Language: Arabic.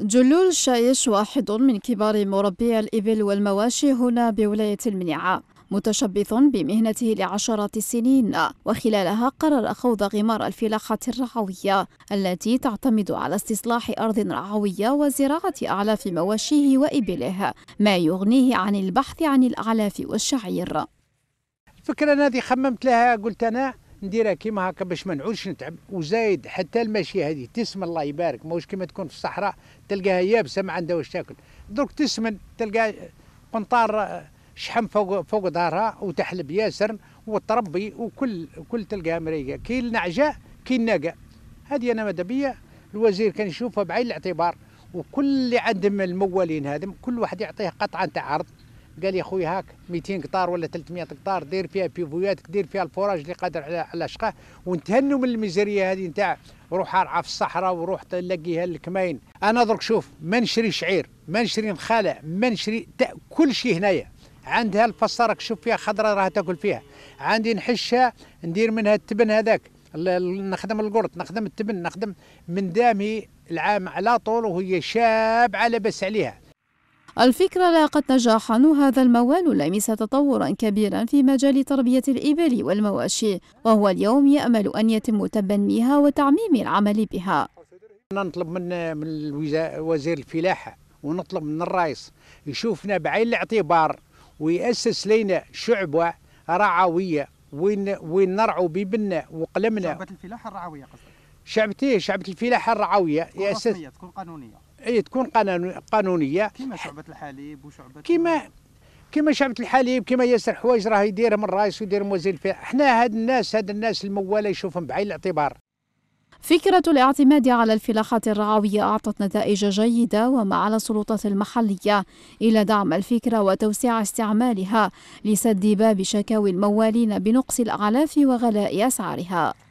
جلول شايش واحد من كبار مربي الإبل والمواشي هنا بولاية المنيعة متشبث بمهنته لعشرات السنين وخلالها قرر خوض غمار الفلاحة الرعوية التي تعتمد على استصلاح أرض رعوية وزراعة أعلاف مواشيه وإبله ما يغنيه عن البحث عن الأعلاف والشعير الفكرة هذه خممت لها قلت أنا نديرها كيما هكا باش ما نعودش نتعب وزايد حتى المشي هذه تسمن الله يبارك ماهوش كيما تكون في الصحراء تلقاها يابسه ما عندها واش تاكل درك تسمن تلقى قنطار شحم فوق فوق دارها وتحلب ياسر وتربي وكل كل تلقاها مريقه كي النعجه كي الناقه هذه انا ماذا بيا الوزير كان يشوفها بعين الاعتبار وكل اللي عندهم الموالين هذم كل واحد يعطيه قطعه تاع عرض قال لي خويا هاك 200 قطار ولا 300 قطار دير فيها بيفوياتك دير فيها الفوراج اللي قادر على على شقه ونتهنوا من المزريه هذه نتاع روح ارعى في الصحراء وروح تلاقيها الكماين انا درك شوف ما نشري شعير ما نشري نخاله ما نشري كل شيء هنايا عندها الفصاره كشوف فيها خضره راها تاكل فيها عندي نحشها ندير منها التبن هذاك نخدم القرط نخدم التبن نخدم من دامي العام على طول وهي شاب على بس عليها الفكرة لاقت نجاحا وهذا الموال لمس تطورا كبيرا في مجال تربية الإبل والمواشي وهو اليوم يأمل أن يتم تبنيها وتعميم العمل بها نطلب من من وزير الفلاحة ونطلب من الرئيس يشوفنا بعين الاعتبار ويأسس لنا شعبة رعوية وين وين نرعو ببنا وقلمنا شعبة الفلاحة الرعوية قصدك شعبتي شعبة الفلاحة الرعوية تكون رسمية تكون قانونية اي تكون قانونيه كما شعبه الحليب وشعبه كما كما شعبة الحليب كما ياسر حوايج راه يديرهم الرئيس ويديرهم وزير فيها حنا هاد الناس هاد الناس المواله يشوفهم بعين الاعتبار فكرة الاعتماد على الفلاحات الرعوية أعطت نتائج جيدة وما على السلطات المحلية إلى دعم الفكرة وتوسيع استعمالها لسد باب شكاوي الموالين بنقص الأعلاف وغلاء أسعارها